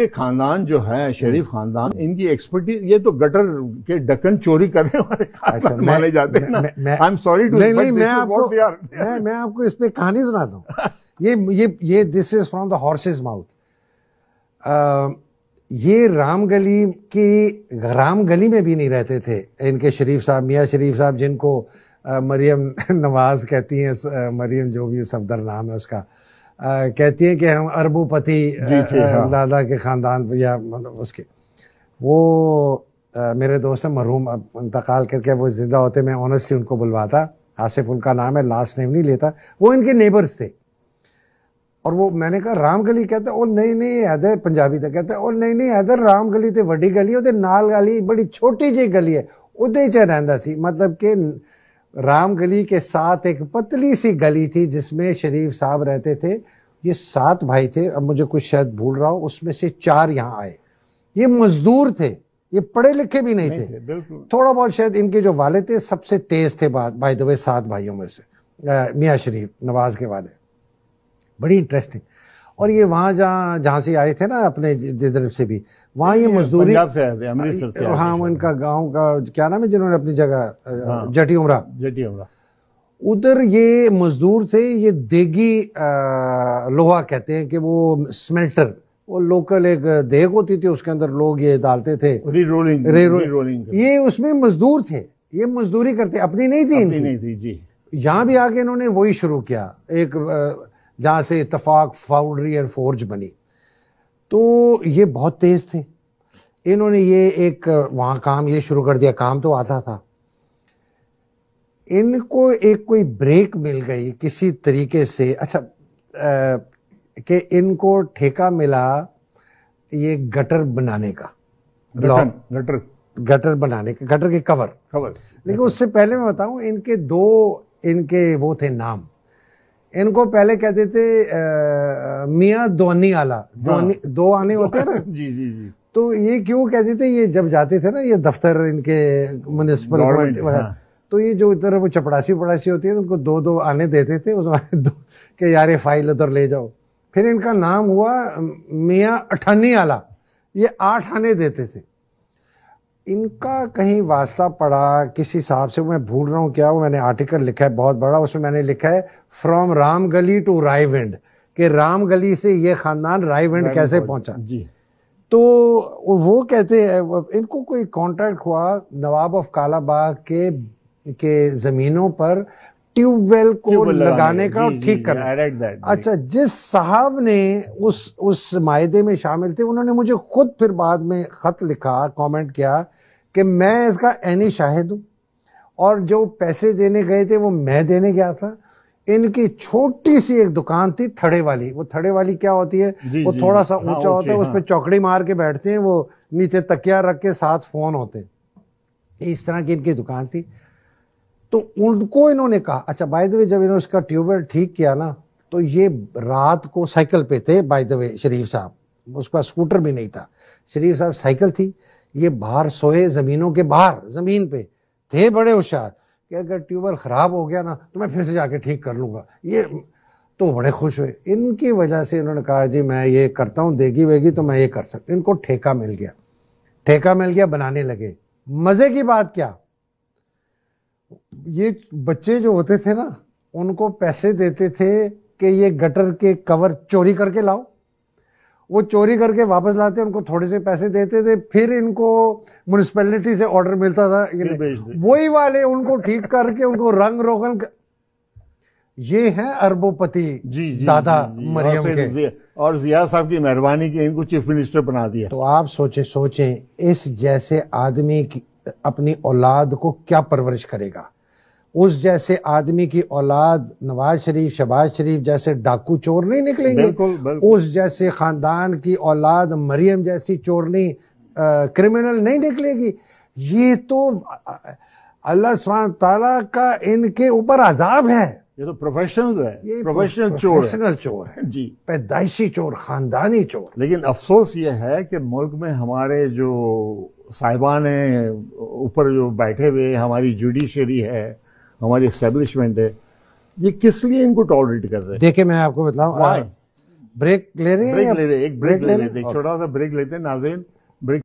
ये खानदान जो है शरीफ हम्म। खानदान इनकी एक्सपर्टीज ये तो गटर के डकन चोरी करने वाले अच्छा, माने जाते हैं आई एम सॉरी टू नहीं नहीं मैं आपको मैं मैं आपको इस पे कहानी सुनाता हूँ ये ये ये this is from the horse's mouth ये राम गली की राम गली में भी नहीं रहते थे इनके शरीफ साहब मियाँ शरीफ साहब जिनको मरियम नवाज कहती हैं मरियम जो भी सफदर नाम है उसका आ, कहती है कि हम अरबोपति हाँ। दादा के ख़ानदान या मतलब उसके वो आ, मेरे दोस्त हैं मरहूम अब इंतकाल करके वो ज़िंदा होते मैं से उनको बुलवाता आसिफ उनका नाम है लास्ट नेम नहीं लेता वो इनके नेबर्स थे और वो मैंने कहा राम गली कहता ओ नहीं नहीं हैदर पंजाबी तक कहता ओ नहीं नहीं हैदर राम गली तो वही गली और नाल गली बड़ी छोटी जी गली है ਉਹਦੇ ਚ रहा ਸੀ ਮਤਲਬ राम गली के साथ एक पतली सी गली थी जिसमें शरीफ साहब रहते थे ये सात भाई थे अब मुझे कुछ शायद भूल रहा हूं उसमें से चार यहाँ आए ये मजदूर थे ये पढ़े लिखे भी नहीं, नहीं थे, थे थोड़ा बहुत शायद इनके जो वाले थे सबसे तेज थे बाई द वे सात भाइयों में से मियाँ शरीफ नवाज के वाले बड़ी इंटरेस्टिंग और ये वहां जहाँ जहाँ से आए थे ना अपने जिधर से भी वहां ये मजदूरी से आए थे अमृतसर से हाँ इनका गांव का क्या नाम है जिन्होंने अपनी जगह हाँ। जटी उमरा जटी उमरा उधर ये मजदूर थे ये देगी लोहा कहते हैं कि वो स्मेल्टर वो लोकल एक देग होती थी उसके अंदर लोग ये डालते थे री रोलिंग री रोलिंग ये उसमें मजदूर थे ये मजदूरी करते अपनी नहीं थी अपनी नहीं थी जी यहाँ भी आके इन्होंने वही शुरू किया एक जहाँ से इतफाक फाउंड्री एंड फोर्ज बनी तो ये बहुत तेज थे इन्होंने ये एक वहाँ काम ये शुरू कर दिया काम तो आता था इनको एक कोई ब्रेक मिल गई किसी तरीके से अच्छा कि इनको ठेका मिला ये गटर बनाने का गटर गटर बनाने के गटर के कवर कवर लेकिन उससे पहले मैं बताऊं इनके दो इनके वो थे नाम इनको पहले कहते थे मियाँ हाँ। दोनी आला दोनी हाँ। दो आने होते हैं ना जी जी जी तो ये क्यों कहते थे ये जब जाते थे ना ये दफ्तर इनके म्यूनिसिपल तो ये जो इधर वो चपड़ासी पड़ासी होती है तो उनको दो दो आने देते थे उस दो के यारे फाइल उधर ले जाओ फिर इनका नाम हुआ मियाँ अठानी आला ये आठ आने देते थे इनका कहीं वास्ता पड़ा किसी हिसाब से मैं भूल रहा हूँ क्या वो मैंने आर्टिकल लिखा है बहुत बड़ा उसमें मैंने लिखा है फ्रॉम राम गली टू रायविंड कि राम गली से ये खानदान रायविंड कैसे पहुंचा तो वो कहते हैं इनको कोई कांटेक्ट हुआ नवाब ऑफ कालाबाग के के जमीनों पर ट्यूबवेल को ट्यूब लगाने, का और ठीक करना अच्छा जिस साहब ने उस उस मायदे में शामिल थे उन्होंने मुझे खुद फिर बाद में खत लिखा कमेंट किया कि मैं इसका ऐनी शाहिद हूँ और जो पैसे देने गए थे वो मैं देने गया था इनकी छोटी सी एक दुकान थी थड़े वाली वो थड़े वाली क्या होती है जी, वो जी, थोड़ा सा हाँ, ऊंचा हाँ, होता है हाँ। उस पर चौकड़ी मार के बैठते हैं वो नीचे तकिया रख के साथ फोन होते हैं इस तरह की इनकी दुकान थी तो उनको इन्होंने कहा अच्छा बाय द वे जब इन्होंने उसका ट्यूबवेल ठीक किया ना तो ये रात को साइकिल पे थे बाय द वे शरीफ साहब उसका स्कूटर भी नहीं था शरीफ साहब साइकिल थी ये बाहर सोए ज़मीनों के बाहर ज़मीन पे थे बड़े होशियार कि अगर ट्यूबवेल ख़राब हो गया ना तो मैं फिर से जाके ठीक कर लूंगा ये तो बड़े खुश हुए इनकी वजह से इन्होंने कहा जी मैं ये करता हूँ देगी वेगी तो मैं ये कर सकता इनको ठेका मिल गया ठेका मिल गया बनाने लगे मज़े की बात क्या ये बच्चे जो होते थे ना उनको पैसे देते थे कि ये गटर के कवर चोरी करके लाओ वो चोरी करके वापस लाते उनको थोड़े से पैसे देते थे फिर इनको म्यूनिसपैलिटी से ऑर्डर मिलता था वही वाले उनको ठीक करके उनको रंग रोगन कर... ये हैं अरबोपति जी, जी, दादा मरियम के और जिया साहब की मेहरबानी की इनको चीफ मिनिस्टर बना दिया तो आप सोचे सोचे इस जैसे आदमी की अपनी औलाद को क्या परवरिश करेगा उस जैसे आदमी की औलाद नवाज शरीफ शबाज शरीफ जैसे डाकू चोर नहीं निकलेंगे बिल्कुल, बिल्कुल। उस जैसे खानदान की औलाद मरियम जैसी चोरनी क्रिमिनल नहीं निकलेगी ये तो अल्लाह सुबहान ताला का इनके ऊपर अजाब है ये तो प्रोफेशनल है ये प्रोफेशनल तो चोर प्रोफेशनल चोर है जी पैदाइशी चोर खानदानी चोर लेकिन अफसोस ये है कि मुल्क में हमारे जो साहिबान हैं ऊपर जो बैठे हुए हमारी जुडिशरी है हमारी इस्टेब्लिशमेंट है ये किस लिए इनको टॉलरेट कर रहे हैं देखिए मैं आपको बताऊं ब्रेक ले रहे हैं ब्रेक ले रहे एक ब्रेक, ले, रहे हैं छोटा सा ब्रेक लेते हैं नाजरीन ब्रेक